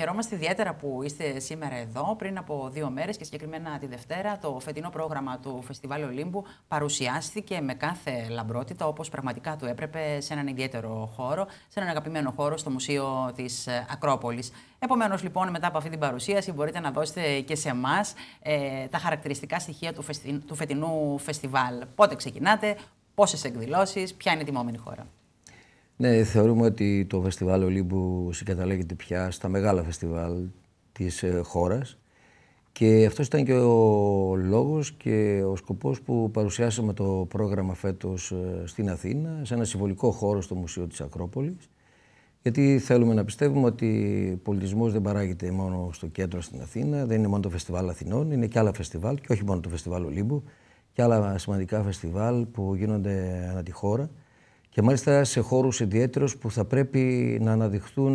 Χαιρόμαστε ιδιαίτερα που είστε σήμερα εδώ. Πριν από δύο μέρες και συγκεκριμένα τη Δευτέρα, το φετινό πρόγραμμα του Φεστιβάλ Ολύμπου παρουσιάστηκε με κάθε λαμπρότητα όπως πραγματικά του έπρεπε σε έναν ιδιαίτερο χώρο, σε έναν αγαπημένο χώρο στο Μουσείο της Ακρόπολης. Επομένως, λοιπόν, μετά από αυτή την παρουσίαση, μπορείτε να δώσετε και σε εμάς ε, τα χαρακτηριστικά στοιχεία του, του φετινού φεστιβάλ. Πότε ξεκινάτε, πόσες εκδηλώσεις, ποια είναι η τιμόμενη χώρα. Ναι, θεωρούμε ότι το φεστιβάλ Ολύμπου συγκαταλέγεται πια στα μεγάλα φεστιβάλ της ε, χώρας και αυτός ήταν και ο λόγος και ο σκοπός που παρουσιάσαμε το πρόγραμμα φέτος ε, στην Αθήνα σε ένα συμβολικό χώρο στο Μουσείο της Ακρόπολης γιατί θέλουμε να πιστεύουμε ότι ο πολιτισμός δεν παράγεται μόνο στο κέντρο στην Αθήνα, δεν είναι μόνο το Φεστιβάλ Αθηνών, είναι και άλλα φεστιβάλ, και όχι μόνο το Φεστιβάλ Ολύμπου, και άλλα σημαντικά φεστιβάλ που γίνονται ανά τη χώρα και μάλιστα σε χώρους ιδιαίτερους που θα πρέπει να αναδειχθούν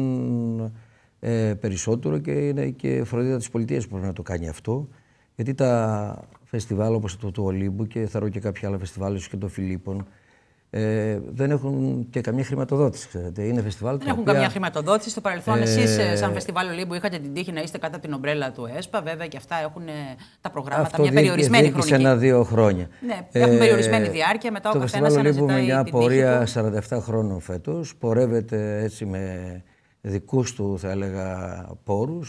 ε, περισσότερο και είναι και φροντίδα της πολιτείας που πρέπει να το κάνει αυτό. Γιατί τα φεστιβάλ όπως το του Ολύμπου και θα ρω και κάποια άλλα φεστιβάλ και το Φιλίππον ε, δεν έχουν και καμία χρηματοδότηση. Ξέρετε. Είναι φεστιβάλ δεν έχουν οποία... καμία χρηματοδότηση. Στο παρελθόν, ε... εσείς, ε, σαν φεστιβάλ Ολύμπου, είχατε την τύχη να είστε κατά την ομπρέλα του ΕΣΠΑ. Βέβαια και αυτά έχουν ε, τα προγράμματα Αυτό μια περιορισμένη διάρκεια. χρονική. ένα-δύο χρόνια. Ναι, έχουν ε, περιορισμένη διάρκεια. Μετά το ο καθένα αναζητάει. Το μια πορεία 47 χρόνων φέτος. Πορεύεται έτσι με δικούς του, θα έλεγα, πόρους,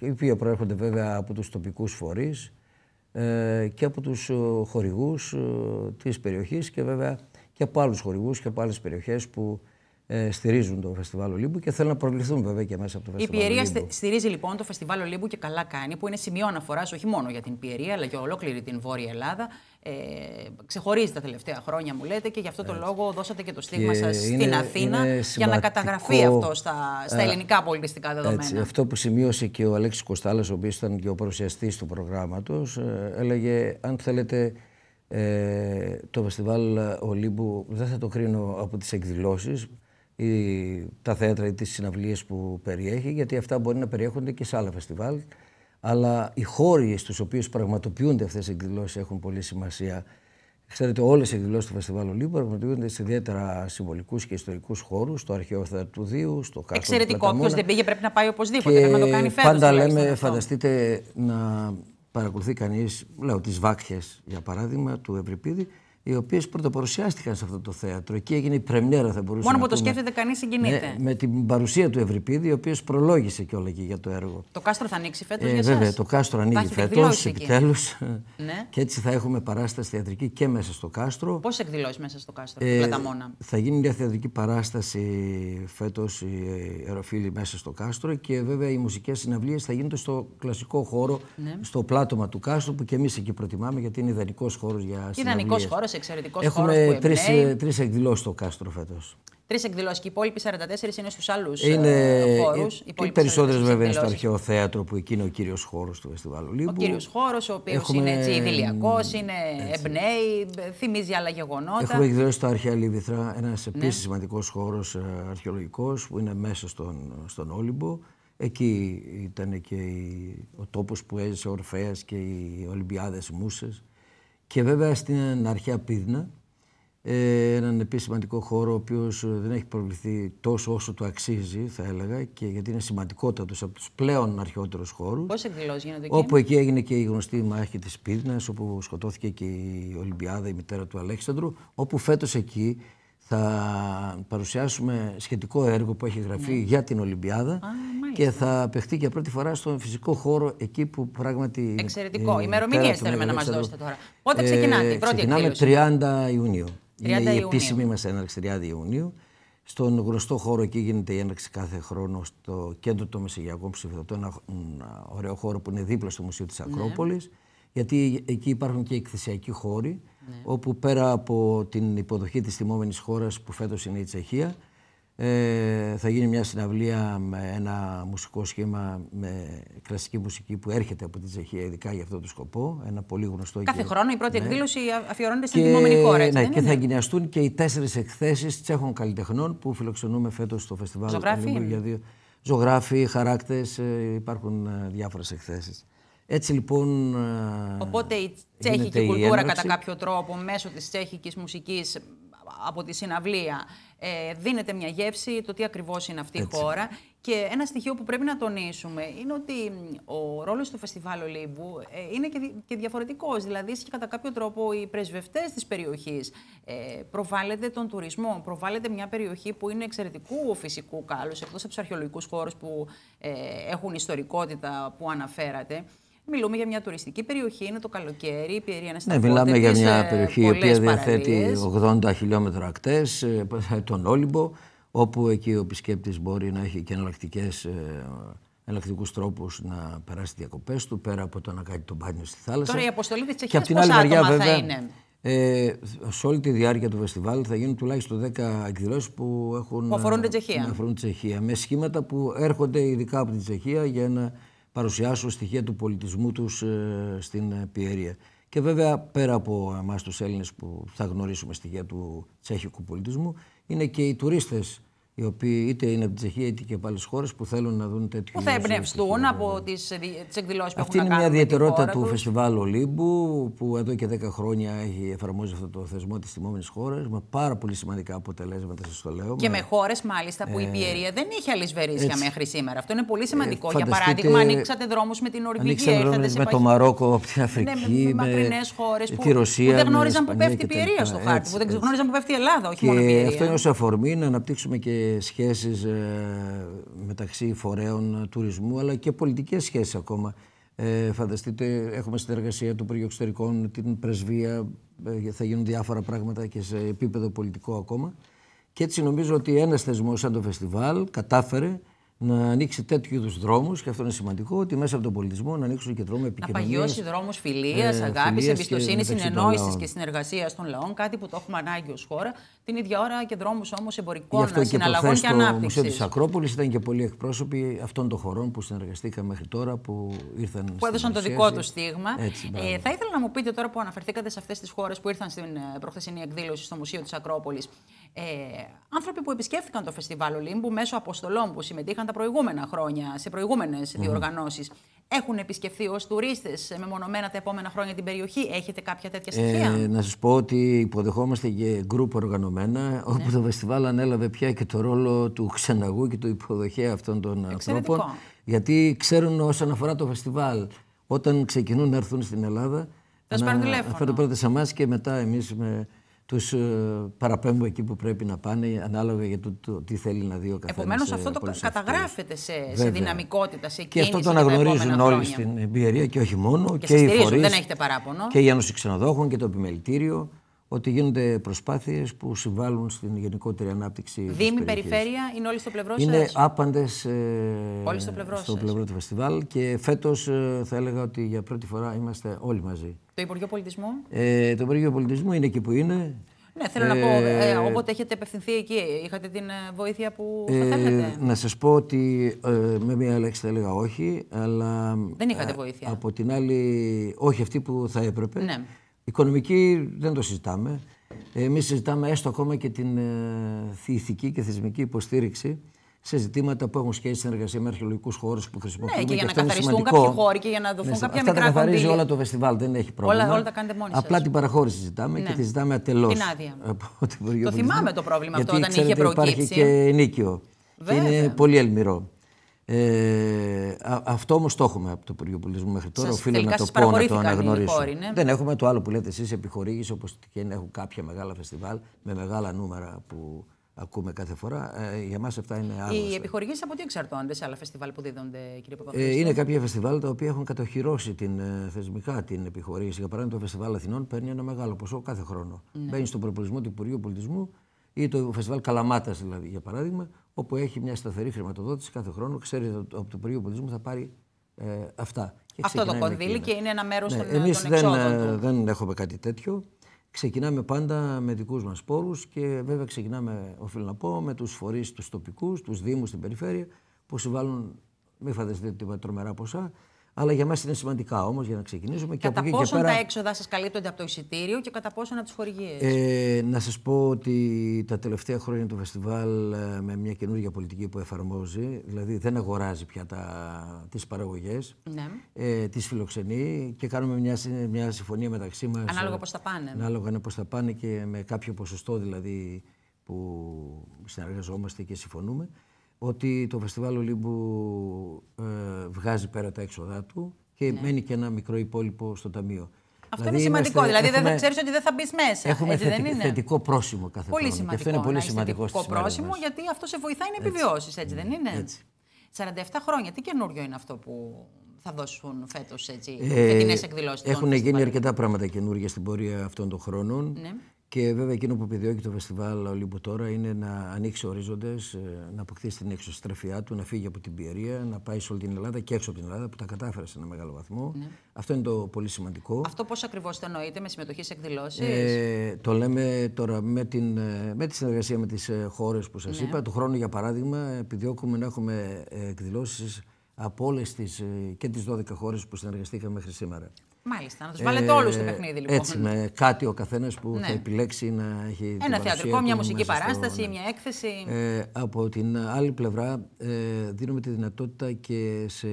οι οποίοι προέρχονται βέβαια από τους τοπικούς φορείς και από τους χορηγούς της περιοχής και βέβαια και από άλλους χορηγούς και από άλλες περιοχές που ε, στηρίζουν το Φεστιβάλ Ολύμπου και θέλουν να προβληθούν βέβαια και μέσα από το Φεστιβάλ. Η Πιερία στηρίζει λοιπόν το Φεστιβάλ Ολύμπου και καλά κάνει, που είναι σημείο αναφοράς όχι μόνο για την Πιερία, αλλά για ολόκληρη την Βόρεια Ελλάδα. Ε, ξεχωρίζει τα τελευταία χρόνια, μου λέτε, και γι' αυτό το ε, λόγο δώσατε και το στίγμα σας στην Αθήνα για να καταγραφεί αυτό στα, στα ε, ελληνικά πολιτιστικά δεδομένα. Έτσι, αυτό που σημείωσε και ο Αλέξης Κωστάλλα, ο οποίος ήταν και ο παρουσιαστής του προγράμματος, έλεγε, αν θέλετε, ε, το φεστιβάλ Ολύμπου δεν θα το κρίνω από τις εκδηλώσεις ή τα θέατρα ή τις συναυλίες που περιέχει, γιατί αυτά μπορεί να περιέχονται και σε άλλα φεστιβάλ. Αλλά οι χώροι στους οποίους πραγματοποιούνται αυτές οι εκδηλώσεις έχουν πολύ σημασία. Ξέρετε, όλες οι εκδηλώσεις του Φεστιβάλ Ολύμπου πραγματοποιούνται σε ιδιαίτερα συμβολικούς και ιστορικούς χώρους, στο αρχαίο του Δίου, στο κάστρο Εξαιρετικό, όποιος δεν πήγε πρέπει να πάει οπωσδήποτε, και να το κάνει φέτος. Πάντα λέμε, φανταστείτε, να παρακολουθεί κανείς, λέω, τις Βάκχες, για παράδειγμα του Ευρυπίδη οι οποίες πρωτοπορουσιάστηκαν σε αυτό το θέατρο. Εκεί έγινε η πρεμιέρα, θα μπορούσαμε Μόνο που το σκέφτεται κανείς συγκινείται. Με, ναι, με την παρουσία του Ευρυπίδη, ο οποίο προλόγησε κιόλας εκεί για το έργο. Το κάστρο θα ανοίξει φέτος. Ε, για βέβαια, σας. το κάστρο ανοίγει φέτο, επιτέλους. Ναι. Και έτσι θα έχουμε παράσταση θεατρική και μέσα στο κάστρο. Πώς εκδηλώσεις μέσα στο κάστρο, ε, πλαταμόνα. Θα γίνει μια θεατρική παράσταση φέτος η Εροφίλη μέσα στο κάστρο και βέβαια οι μουσικές συναυλίες θα γίνονται στο κλασικό χώρο, ναι. στο πλάτωμα του κάστρου που και εμείς εκεί προτιμάμε γιατί είναι ιδανικός χώρος για συναυλίε εξαιρετικό χώρο. Έχουμε τρει εκδηλώσει στο κάστρο φέτος. Τρεις εκδηλώσεις και οι υπόλοιποι 44 είναι στους άλλους ε, χώρους. Οι περισσότερε βέβαια είναι στο αρχαίο θέατρο που εκείνο ο κύριος χώρος του Φεστιβάλ Ολύμπου. Ο κύριος χώρος, ο οποίος είναι έτσι είναι εμπνέει, θυμίζει άλλα γεγονότα. Έχουμε εκδηλώσεις στο αρχαίο Λίβιθρα, ένας ναι. επίσης σημαντικός χώρος ε, αρχαιολογικός που είναι μέσα στον, στον Όλυμπο. Εκεί ήταν και ο τόπος που έζησε ο Ορφέας και οι Ολυμπιάδες Μούσες και βέβαια στην αρχαία πίδνα, ε, έναν επίσης χώρο ο οποίος ε, δεν έχει προβληθεί τόσο όσο του αξίζει θα έλεγα και γιατί είναι σημαντικότατος από τους πλέον αρχαιότερους χώρους Πώς εκδηλώσεις γίνεται εκεί Όπου εκεί έγινε και η γνωστή μάχη της Πίδνας όπου σκοτώθηκε και η Ολυμπιάδα η μητέρα του Αλέξανδρου όπου φέτος εκεί θα παρουσιάσουμε σχετικό έργο που έχει γραφεί ναι. για την Ολυμπιάδα ναι και θα παιχτεί για πρώτη φορά στον φυσικό χώρο εκεί που πράγματι. Εξαιρετικό. Ε, Ημερομηνίες θέλουμε να μας δώσετε τώρα. Πότε ε, ξεκινάτε, η πρώτη Ξεκινάμε 30 Ιουνίου. Είναι η επίσημη μας έναρξη 30 Ιουνίου. Στον γνωστό χώρο εκεί γίνεται η έναρξη κάθε χρόνο στο κέντρο των Μεσογειακών Ψηφιδωτών, ένα, ωραίο χώρο που είναι δίπλα στο Μουσείο της ναι. Ακρόπολης, γιατί εκεί υπάρχουν και εκθεσιακοί χώροι, ναι. όπου πέρα από την υποδοχή της θυμόμενη χώρας που φέτος είναι η Τσεχία, ε, θα γίνει μια συναυλία με ένα μουσικό σχήμα με κλασική μουσική που έρχεται από την Τσεχία ειδικά για αυτό το σκοπό. Ένα πολύ γνωστό Κάθε και... χρόνο η πρώτη ναι. εκδήλωση αφιερώνεται στην δημόμενη χώρα. Έτσι, ναι, και θα εγκαινιαστούν και οι τέσσερις εκθέσεις τσέχων καλλιτεχνών που φιλοξενούμε φέτος στο φεστιβάλ. Ζωγράφοι. Ναι. δύο... Ζωγράφοι, χαράκτες, ε, υπάρχουν ε, διάφορες εκθέσεις. Έτσι λοιπόν. Ε, Οπότε η τσέχικη κουλτούρα κατά κάποιο τρόπο μέσω της τσέχικης μουσικής από τη συναυλία ε, δίνεται μια γεύση το τι ακριβώς είναι αυτή η χώρα. Και ένα στοιχείο που πρέπει να τονίσουμε είναι ότι ο ρόλος του Φεστιβάλ Ολύμπου ε, είναι και, διαφορετικός. Δηλαδή, και κατά κάποιο τρόπο οι πρεσβευτές της περιοχής ε, προβάλλεται τον τουρισμό, προβάλλεται μια περιοχή που είναι εξαιρετικού φυσικού κάλους, εκτός από τους αρχαιολογικούς χώρους που ε, έχουν ιστορικότητα που αναφέρατε. Μιλούμε για μια τουριστική περιοχή, είναι το καλοκαίρι, η Πιερία να Ναι, μιλάμε για μια ε, περιοχή η οποία διαθέτει 80 χιλιόμετρα ακτές, ε, τον Όλυμπο, όπου εκεί ο επισκέπτης μπορεί να έχει και εναλλακτικές ε, εναλλακτικούς τρόπους να περάσει τι διακοπές του, πέρα από το να κάνει τον μπάνιο στη θάλασσα. Τώρα η αποστολή της Τσεχία πόσα θα είναι. Ε, σε όλη τη διάρκεια του φεστιβάλ θα γίνουν τουλάχιστον 10 εκδηλώσεις που, έχουν, που αφορούν την Τσεχία. Ναι, αφορούν την Τσεχία. Με σχήματα που έρχονται ειδικά από την Τσεχία για να. Παρουσιάσω στοιχεία του πολιτισμού τους ε, στην Πιερία. Και βέβαια πέρα από εμάς τους Έλληνες που θα γνωρίσουμε στοιχεία του τσέχικου πολιτισμού είναι και οι τουρίστες οι οποίοι είτε είναι από την Τσεχία είτε και από άλλες χώρες που θέλουν να δουν τέτοιου. που θα εμπνευστούν από τις ε, εκδηλώσεις που έχουν έχουν Αυτή είναι μια ιδιαιτερότητα του Φεστιβάλ Ολύμπου, που εδώ και 10 χρόνια έχει εφαρμόσει αυτό το θεσμό της τιμόμενη χώρας, με πάρα πολύ σημαντικά αποτελέσματα, σας το λέω. Και με, με χώρες, μάλιστα, που ε... η πιερία δεν είχε αλυσβερίσια μέχρι σήμερα. Αυτό είναι πολύ σημαντικό. Ε, για παράδειγμα, ανοίξατε δρόμους με την Ορβηγία, ήρθατε σε με το Μαρόκο, από την ναι, Αφρική, με μακρινές χώρες που δεν γνώριζαν που πέφτει η πιερία στο χάρτη, που δεν γνώριζαν που πέφτει η Ελλάδα, όχι μόνο η Αυτό είναι ως αφορμή να αναπτύξουμε και σχέσεις ε, μεταξύ φορέων ε, τουρισμού αλλά και πολιτικές σχέσεις ακόμα. Ε, φανταστείτε, έχουμε συνεργασία του Υπουργείου Εξωτερικών, την πρεσβεία, θα γίνουν διάφορα πράγματα και σε επίπεδο πολιτικό ακόμα. Και έτσι νομίζω ότι ένας θεσμός σαν το φεστιβάλ κατάφερε να ανοίξει τέτοιου είδους δρόμους, και αυτό είναι σημαντικό, ότι μέσα από τον πολιτισμό να ανοίξουν και δρόμοι επικοινωνίας. Να παγιώσει δρόμους φιλίας, ε, αγάπης, εμπιστοσύνη, συνεννόηση και συνεργασίας των λαών, κάτι που το έχουμε ανάγκη ως χώρα. Την ίδια ώρα και δρόμους όμως εμπορικών αυτό συναλλαγών και, και ανάπτυξη. Στο Μουσείο της Ακρόπολης ήταν και πολλοί εκπρόσωποι αυτών των χωρών που συνεργαστήκαμε μέχρι τώρα, που ήρθαν. που έδωσαν το δικό τους στίγμα. Έτσι, ε, θα ήθελα να μου πείτε τώρα που αναφερθήκατε σε αυτές τις χώρες που ήρθαν στην ε, προχθεσινή εκδήλωση στο Μουσείο της Ακρόπολης. Ε, άνθρωποι που επισκέφθηκαν το φεστιβάλ Ολύμπου μέσω αποστολών που συμμετείχαν τα προηγούμενα χρόνια σε προηγούμενες mm. διοργανώσεις. Έχουν επισκεφθεί ως τουρίστες μεμονωμένα τα επόμενα χρόνια την περιοχή. Έχετε κάποια τέτοια ε, στοιχεία. Ε, να σας πω ότι υποδεχόμαστε και γκρουπ οργανωμένα, ναι. όπου το φεστιβάλ ανέλαβε πια και το ρόλο του ξεναγού και του υποδοχέα αυτών των Εξαιρετικό. ανθρώπων. Γιατί ξέρουν όσον αφορά το φεστιβάλ, όταν ξεκινούν να έρθουν στην Ελλάδα. Θα, τηλέφωνο. θα πρώτα εμάς και μετά εμείς τους ε, παραπέμπω εκεί που πρέπει να πάνε ανάλογα για το, τι θέλει να δει ο καθένας. Επομένως ε, αυτό το καταγράφεται σε, σε, δυναμικότητα, σε κίνηση Και αυτό το αναγνωρίζουν όλοι στην εμπειρία και όχι μόνο. Και, και οι φορείς, δεν έχετε παράπονο. Και οι Ένωση Ξενοδόχων και το Επιμελητήριο ότι γίνονται προσπάθειες που συμβάλλουν στην γενικότερη ανάπτυξη. Δήμη, περιφέρεια, είναι όλοι στο πλευρό σα. Είναι άπαντες ε, στο, πλευρό, στο πλευρό του φεστιβάλ και φέτος ε, θα έλεγα ότι για πρώτη φορά είμαστε όλοι μαζί. Το Υπουργείο Πολιτισμού. Ε, το Υπουργείο Πολιτισμού είναι εκεί που είναι. Ναι, θέλω να πω, ε, ε όποτε έχετε απευθυνθεί εκεί, είχατε την βοήθεια που θα θέλετε. Να σας πω ότι με μία λέξη θα έλεγα όχι, αλλά... Δεν είχατε βοήθεια. Από την άλλη, όχι αυτή που θα έπρεπε. Ναι. Οικονομική δεν το συζητάμε. Εμείς συζητάμε έστω ακόμα και την ε, ηθική και θεσμική υποστήριξη σε ζητήματα που έχουν σχέση συνεργασία με αρχαιολογικούς χώρους που χρησιμοποιούν. Ναι, και για να καθαριστούν κάποιοι χώροι και για να ναι, δοθούν ναι, κάποια αυτά μικρά Αυτά τα καθαρίζει όλα το φεστιβάλ, δεν έχει πρόβλημα. Όλα, τα κάνετε μόνοι Απλά την παραχώρηση ζητάμε ναι. και τη ζητάμε ατελώς. Την άδεια. το θυμάμαι το πρόβλημα αυτό όταν είχε προκύψει. Υπάρχει και νίκιο. είναι πολύ ελμηρό. Ε, αυτό όμως το έχουμε από το Υπουργείο Πολιτισμού μέχρι τώρα. Σας, Οφείλω να το πω, να το αναγνωρίσω. ναι. Δεν έχουμε το άλλο που λέτε εσείς, επιχορήγηση, όπως και έχουν κάποια μεγάλα φεστιβάλ με μεγάλα νούμερα που ακούμε κάθε φορά. Ε, για εμά αυτά είναι άλλος. Οι ε. επιχορηγήσεις από τι εξαρτώνται σε άλλα φεστιβάλ που δίδονται, κύριε Παπαδάκη. Ε, είναι κάποια φεστιβάλ τα οποία έχουν κατοχυρώσει την, ε, θεσμικά την επιχορήγηση. Για παράδειγμα, το Φεστιβάλ Αθηνών παίρνει ένα μεγάλο ποσό κάθε χρόνο. Ναι. Μπαίνει στον προπολισμό του Υπουργείου Πολιτισμού ή το Φεστιβάλ Καλαμάτας, δηλαδή, για παράδειγμα, όπου έχει μια σταθερή χρηματοδότηση κάθε χρόνο, ξέρετε ότι από το Υπουργείο Πολιτισμού θα πάρει ε, αυτά. Αυτό το κονδύλι και είναι ένα μέρος ναι, των δεν, ε, δεν έχουμε κάτι τέτοιο. Ξεκινάμε πάντα με δικούς μας πόρους και βέβαια ξεκινάμε, οφείλω να πω, με τους φορείς τους τοπικούς, τους Δήμους στην περιφέρεια, που συμβάλλουν, μην φανταστείτε τρομερά ποσά, αλλά για μας είναι σημαντικά όμως για να ξεκινήσουμε. Κατά και από και πέρα... τα έξοδα σας καλύπτονται από το εισιτήριο και κατά πόσο από τις χορηγίες. Ε, να σας πω ότι τα τελευταία χρόνια το φεστιβάλ ε, με μια καινούργια πολιτική που εφαρμόζει, δηλαδή δεν αγοράζει πια τα, τις παραγωγές, ναι. ε, τις φιλοξενεί και κάνουμε μια, μια συμφωνία μεταξύ μας. Ανάλογα ε, πώς θα πάνε. Ανάλογα είναι θα πάνε και με κάποιο ποσοστό δηλαδή που συνεργαζόμαστε και συμφωνούμε ότι το Φεστιβάλ Ολύμπου βγάζει πέρα τα έξοδά του και ναι. μένει και ένα μικρό υπόλοιπο στο ταμείο. Αυτό δηλαδή είναι σημαντικό. δηλαδή δεν ξέρεις ότι δεν θα μπεις μέσα. Έχουμε έτσι, δεν είναι. θετικό πρόσημο κάθε πολύ χρόνο. Σημαντικό, και αυτό είναι πολύ σημαντικό. Θετικό πρόσημο, γιατί αυτό σε βοηθάει να επιβιώσεις, έτσι, δεν ναι, είναι. Έτσι. 47 χρόνια. Τι καινούριο είναι αυτό που θα δώσουν φέτος έτσι, ε, φετινέ εκδηλώσει. Έχουν γίνει αρκετά πράγματα καινούργια στην πορεία αυτών των χρόνων. Ναι. Και βέβαια εκείνο που επιδιώκει το φεστιβάλ Ολύμπου τώρα είναι να ανοίξει ορίζοντες, ε, να αποκτήσει την εξωστρεφιά του, να φύγει από την Πιερία, να πάει σε όλη την Ελλάδα και έξω από την Ελλάδα που τα κατάφερε σε ένα μεγάλο βαθμό. Ναι. Αυτό είναι το πολύ σημαντικό. Αυτό πώς ακριβώς το εννοείται, με συμμετοχή σε εκδηλώσεις. Ε, το λέμε τώρα με, την, ε, με τη συνεργασία με τις ε, χώρες που σας ναι. είπα. Του χρόνου, για παράδειγμα, επιδιώκουμε να έχουμε εκδηλώσεις από όλες τις και τις 12 χώρες που συνεργαστήκαμε μέχρι σήμερα. Μάλιστα, να τους βάλετε όλους στο ε, παιχνίδι λοιπόν. Έτσι, με κάτι ο καθένας που ναι. θα επιλέξει να έχει. Ένα θεατρικό, μια μουσική παράσταση, ναι. μια έκθεση. Ε, από την άλλη πλευρά, ε, δίνουμε τη δυνατότητα και σε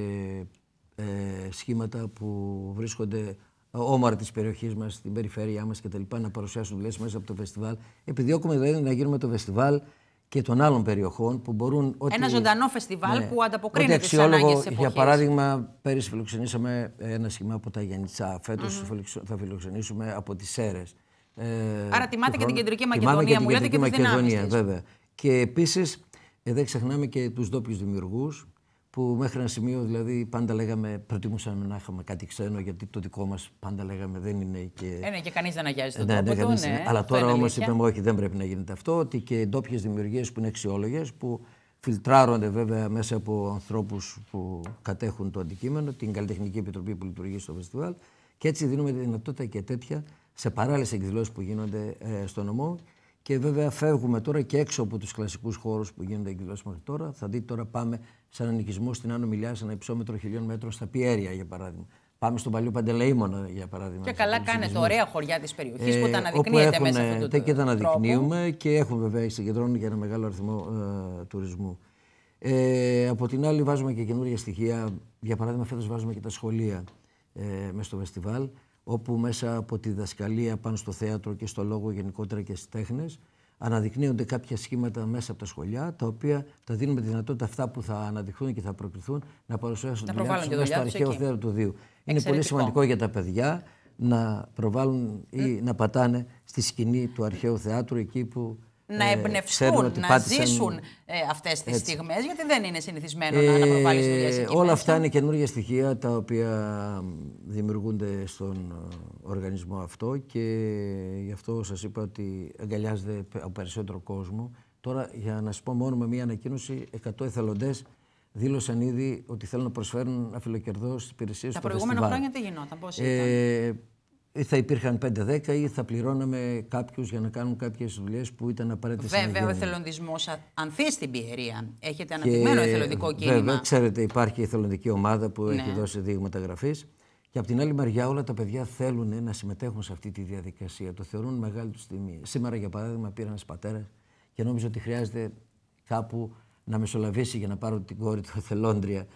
ε, σχήματα που βρίσκονται όμορφα της περιοχής μας, στην περιφέρειά μας κτλ. να παρουσιάσουν δουλειέ μέσα από το φεστιβάλ. Επιδιώκουμε δηλαδή να γίνουμε το φεστιβάλ και των άλλων περιοχών που μπορούν. Ότι, ένα ζωντανό φεστιβάλ ναι. που ανταποκρίνεται στι ανάγκες της Για παράδειγμα, πέρυσι φιλοξενήσαμε ένα σχήμα από τα γενιτσα φετο θα φιλοξενήσουμε από τις Σέρες. Ε, Άρα τιμάτε και την κεντρική Μακεδονία, μου λέτε και, και, Μακεδονία, βέβαια. Και επίσης ε, δεν ξεχνάμε και τους ντόπιους δημιουργούς που μέχρι ένα σημείο δηλαδή πάντα λέγαμε προτιμούσαμε να είχαμε κάτι ξένο γιατί το δικό μας πάντα λέγαμε δεν είναι και... Ε, ναι, και κανείς δεν αγιάζει τον ναι, ναι, του, ναι, Αλλά τώρα όμως αλήθεια. είπαμε όχι δεν πρέπει να γίνεται αυτό, ότι και ντόπιες δημιουργίες που είναι αξιόλογες που φιλτράρονται βέβαια μέσα από ανθρώπους που κατέχουν το αντικείμενο, την Καλλιτεχνική Επιτροπή που λειτουργεί στο φεστιβάλ και έτσι δίνουμε τη δυνατότητα και τέτοια σε παράλληλες εκδηλώσεις που γίνονται ε, στο νομό και βέβαια φεύγουμε τώρα και έξω από τους κλασικούς χώρους που γίνονται εκδηλώσεις μέχρι τώρα. Θα δείτε τώρα πάμε σαν οικισμό στην Άνω Μιλιάς σε ένα υψόμετρο χιλιών μέτρων στα Πιέρια, για παράδειγμα. Πάμε στον παλιό Παντελεήμονα, για παράδειγμα. Και καλά κάνετε, ωραία χωριά της περιοχής ε, που τα αναδεικνύεται μέσα αυτό το Και τα αναδεικνύουμε τρόπο. και έχουμε βέβαια συγκεντρώνει για ένα μεγάλο αριθμό ε, τουρισμού. Ε, από την άλλη, βάζουμε και καινούργια στοιχεία. Για παράδειγμα, φέτος βάζουμε και τα σχολεία ε, μέσα στο φεστιβάλ, όπου μέσα από τη διδασκαλία πάνω στο θέατρο και στο λόγο γενικότερα και στις τέχνες αναδεικνύονται κάποια σχήματα μέσα από τα σχολιά, τα οποία θα δίνουμε τη δυνατότητα αυτά που θα αναδειχθούν και θα προκριθούν να παρουσιάσουν τη δουλειά τους στο αρχαίο θέατρο του Δίου. Είναι πολύ σημαντικό για τα παιδιά να προβάλλουν ή να πατάνε στη σκηνή του αρχαίου θεάτρου εκεί που να ε, εμπνευστούν, να ζήσουν ε, αυτές τις στιγμές, γιατί δεν είναι συνηθισμένο ε, να προβάλλεις δουλειές εκεί. Όλα αυτά είναι καινούργια στοιχεία τα οποία δημιουργούνται στον ε, οργανισμό αυτό και γι' αυτό σας είπα ότι αγκαλιάζεται από περισσότερο κόσμο. Τώρα, για να σας πω μόνο με μία ανακοίνωση, 100 εθελοντές δήλωσαν ήδη ότι θέλουν να προσφέρουν αφιλοκερδό στις υπηρεσίες του Τα προηγούμενα χρόνια τι γινόταν, πώς ε, ήταν ή θα υπήρχαν 5-10 ή θα πληρώναμε κάποιους για να κάνουν κάποιες δουλειές που ήταν απαραίτητες. Βέβαια, ο εθελοντισμό ανθεί στην Πιερία. Έχετε αναπτυγμένο εθελοντικό κίνημα. Βέβαια, ξέρετε, υπάρχει η εθελοντική ομάδα που ναι. έχει δώσει δείγματα γραφή. Και από την άλλη μεριά, όλα τα παιδιά θέλουν να συμμετέχουν σε αυτή τη διαδικασία. Το θεωρούν μεγάλη τους τιμή. Σήμερα, για παράδειγμα, πήρα ένας πατέρας και νόμιζε ότι χρειάζεται κάπου να μεσολαβήσει για να πάρω την κόρη του εθελόντρια.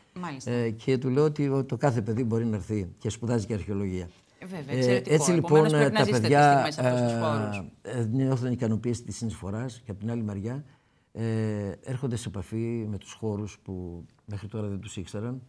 Ε, και του λέω ότι το κάθε παιδί μπορεί να έρθει και σπουδάζει και αρχαιολογία. Ε, βέβαια, Έτσι λοιπόν Επομένως, ε, τα παιδιά ε, νιώθουν ικανοποίηση της συνεισφοράς και από την άλλη μεριά ε, έρχονται σε επαφή με τους χώρους που μέχρι τώρα δεν τους ήξεραν.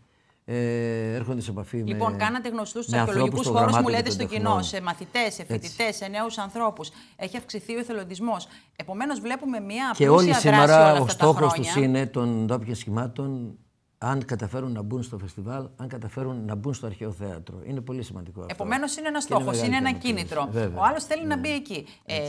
Ε, έρχονται σε επαφή λοιπόν, με. Λοιπόν, κάνατε γνωστούς τους αρχαιολογικού χώρους, μου λέτε στο κοινό, σε μαθητές, σε φοιτητές, σε νέους ανθρώπους. Έχει αυξηθεί ο εθελοντισμός. Επομένως, βλέπουμε μια απλή Και όλοι σήμερα ο στόχος τους είναι των ντόπιων σχημάτων αν καταφέρουν να μπουν στο φεστιβάλ, αν καταφέρουν να μπουν στο αρχαίο θέατρο. Είναι πολύ σημαντικό αυτό. Επομένως, είναι ένας στόχο, είναι, ένα κίνητρο. Ο άλλος θέλει να μπει εκεί. 47 ε,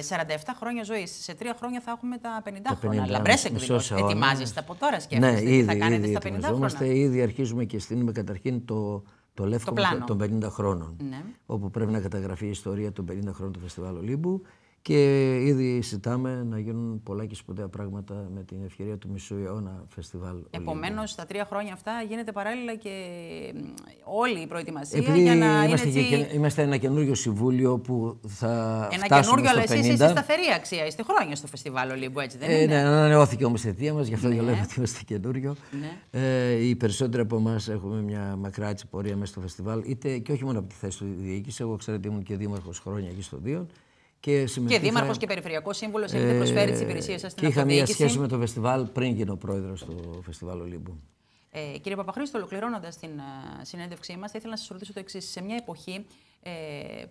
χρόνια ζωής. Σε τρία χρόνια θα έχουμε τα 50, τα 50 χρόνια. Λαμπρέ εκδηλώσει. Ετοιμάζεστε από τώρα, ναι, σκέφτεστε ναι, ήδη, τι θα κάνετε ήδη, στα 50 χρόνια. Ήδη αρχίζουμε και στείλουμε καταρχήν το, το λεύκο των 50 χρόνων. Ναι. Όπου πρέπει να καταγραφεί η ιστορία των 50 χρόνων του Φεστιβάλ Ολύμπου. Και ήδη συζητάμε να γίνουν πολλά και σπουδαία πράγματα με την ευκαιρία του μισού αιώνα φεστιβάλ. Επομένω, τα τρία χρόνια αυτά γίνεται παράλληλα και όλη η προετοιμασία Επειδή για να είμαστε, έτσι... και, είμαστε ένα καινούριο συμβούλιο που θα. Ένα καινούριο, αλλά εσείς είστε σταθερή αξία. Είστε χρόνια στο φεστιβάλ Ολύμπου, έτσι δεν ε, είναι. Ε, ναι, ανανεώθηκε όμως η αιτία μας, γι' αυτό ναι. λέμε ότι είμαστε καινούριο. Ναι. Ε, οι περισσότεροι από εμάς έχουμε μια μακρά πορεία μέσα στο φεστιβάλ, είτε και όχι μόνο από τη θέση του διοίκηση. Εγώ ξέρετε ήμουν και δήμαρχος χρόνια εκεί στο Δίον. Και, και δήμαρχος και περιφερειακός σύμβολο, έχετε ε, προσφέρει τις υπηρεσίες σας στην Και είχα μία σχέση με το φεστιβάλ πριν γίνω πρόεδρος του φεστιβάλ Ολύμπου. Ε, κύριε Παπαχρήστο, ολοκληρώνοντας την ε, συνέντευξή μας, θα ήθελα να σας ρωτήσω το εξής. Σε μια εποχή ε,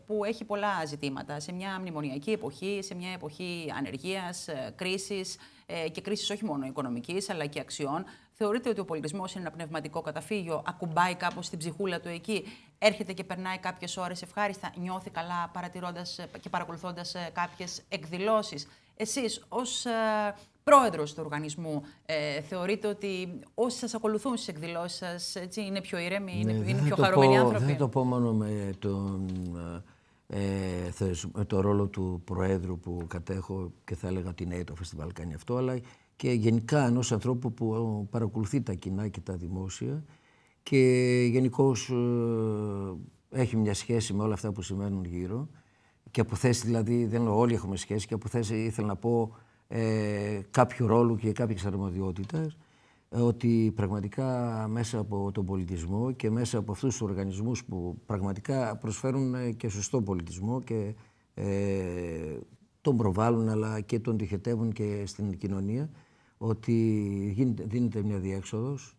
που έχει πολλά ζητήματα, σε μια μνημονιακή εποχή, σε μια εποχή ανεργίας, ε, κρίσης ε, και κρίσης όχι μόνο οικονομικής αλλά και αξιών, Θεωρείτε ότι ο πολιτισμός είναι ένα πνευματικό καταφύγιο, ακουμπάει κάπως την ψυχούλα του εκεί, έρχεται και περνάει κάποιες ώρες ευχάριστα, νιώθει καλά παρατηρώντας ε, και παρακολουθώντας ε, κάποιες εκδηλώσεις. Εσείς ως ε, πρόεδρος του οργανισμού. Ε, θεωρείτε ότι όσοι σας ακολουθούν στις εκδηλώσεις σας έτσι, είναι πιο ήρεμοι, είναι, ναι, πιο χαρούμενοι πω, άνθρωποι. Δεν το πω μόνο με τον, ε, θες, το ρόλο του προέδρου που κατέχω και θα έλεγα ότι είναι το φεστιβάλ κάνει αυτό, αλλά και γενικά ενός ανθρώπου που ε, παρακολουθεί τα κοινά και τα δημόσια και γενικώς ε, έχει μια σχέση με όλα αυτά που συμβαίνουν γύρω και από θέση δηλαδή, δεν λέω όλοι έχουμε σχέση, και από θέση ήθελα να πω ε, ρόλο και κάποιες αρμοδιότητες ε, ότι πραγματικά μέσα από τον πολιτισμό και μέσα από αυτούς τους οργανισμούς που πραγματικά προσφέρουν και σωστό πολιτισμό και τον προβάλλουν αλλά και τον τυχετεύουν και στην κοινωνία ότι δίνεται μια διέξοδος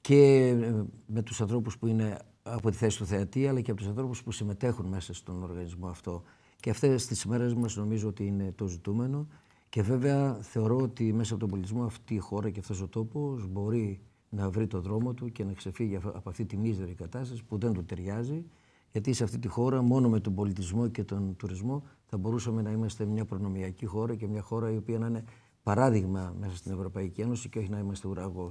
και ε, με τους ανθρώπους που είναι από τη θέση του θεατή αλλά και από τους ανθρώπους που συμμετέχουν μέσα στον οργανισμό αυτό. Και αυτές τις μέρες μας νομίζω ότι είναι το ζητούμενο και βέβαια θεωρώ ότι μέσα από τον πολιτισμό αυτή η χώρα και αυτός ο τόπος μπορεί να βρει το δρόμο του και να ξεφύγει από αυτή τη μίζερη κατάσταση που δεν του ταιριάζει γιατί σε αυτή τη χώρα, μόνο με τον πολιτισμό και τον τουρισμό, θα μπορούσαμε να είμαστε μια προνομιακή χώρα και μια χώρα η οποία να είναι παράδειγμα μέσα στην Ευρωπαϊκή Ένωση και όχι να είμαστε ουραγός.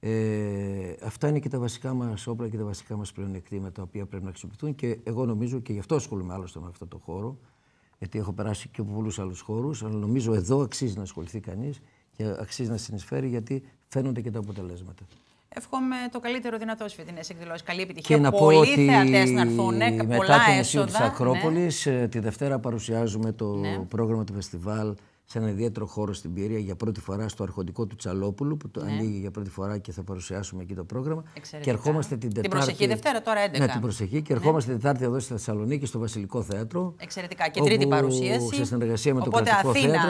Ε, αυτά είναι και τα βασικά μας όπλα και τα βασικά μας πλεονεκτήματα τα οποία πρέπει να αξιοποιηθούν και εγώ νομίζω και γι' αυτό ασχολούμαι άλλωστε με αυτό το χώρο. Γιατί έχω περάσει και από πολλούς άλλους χώρους, αλλά νομίζω εδώ αξίζει να ασχοληθεί κανείς και αξίζει να συνεισφέρει γιατί φαίνονται και τα αποτελέσματα. Εύχομαι το καλύτερο δυνατό στι φετινέ εκδηλώσει. Καλή επιτυχία. Και να Πολλοί ότι θεατές να έρθουν. Ναι, μετά την το τη Ακρόπολη, ναι. Ε, τη Δευτέρα παρουσιάζουμε το ναι. πρόγραμμα του φεστιβάλ σε ένα ιδιαίτερο χώρο στην Πυρία για πρώτη φορά στο αρχοντικό του Τσαλόπουλου που το ναι. ανοίγει για πρώτη φορά και θα παρουσιάσουμε εκεί το πρόγραμμα. Εξαιρετικά. Και ερχόμαστε την Τετάρτη. Την προσεχή Δευτέρα, τώρα 11. Ναι, την προσεχή και ναι. ερχόμαστε την ναι. Τετάρτη εδώ στη Θεσσαλονίκη στο Βασιλικό Θέατρο. Εξαιρετικά. Και τρίτη παρουσίαση. Σε συνεργασία με Οπότε, το Οπότε Αθήνα,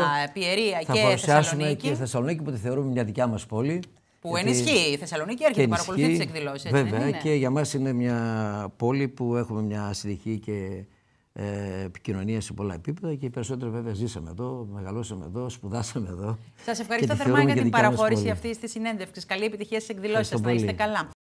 θα και παρουσιάσουμε Θεσσαλονίκη. και Θεσσαλονίκη που τη θεωρούμε μια δικιά μας πόλη. Που ενισχύει η Θεσσαλονίκη, έρχεται και παρακολουθεί τις εκδηλώσεις. Βέβαια, ναι, και ναι. για μας είναι μια πόλη που έχουμε μια συνεχή και ε, επικοινωνία σε πολλά επίπεδα και οι περισσότεροι βέβαια ζήσαμε εδώ, μεγαλώσαμε εδώ, σπουδάσαμε εδώ. Σας ευχαριστώ θερμά για την παραχώρηση αυτής της συνέντευξης. Καλή επιτυχία στις εκδηλώσεις σας. Να είστε καλά.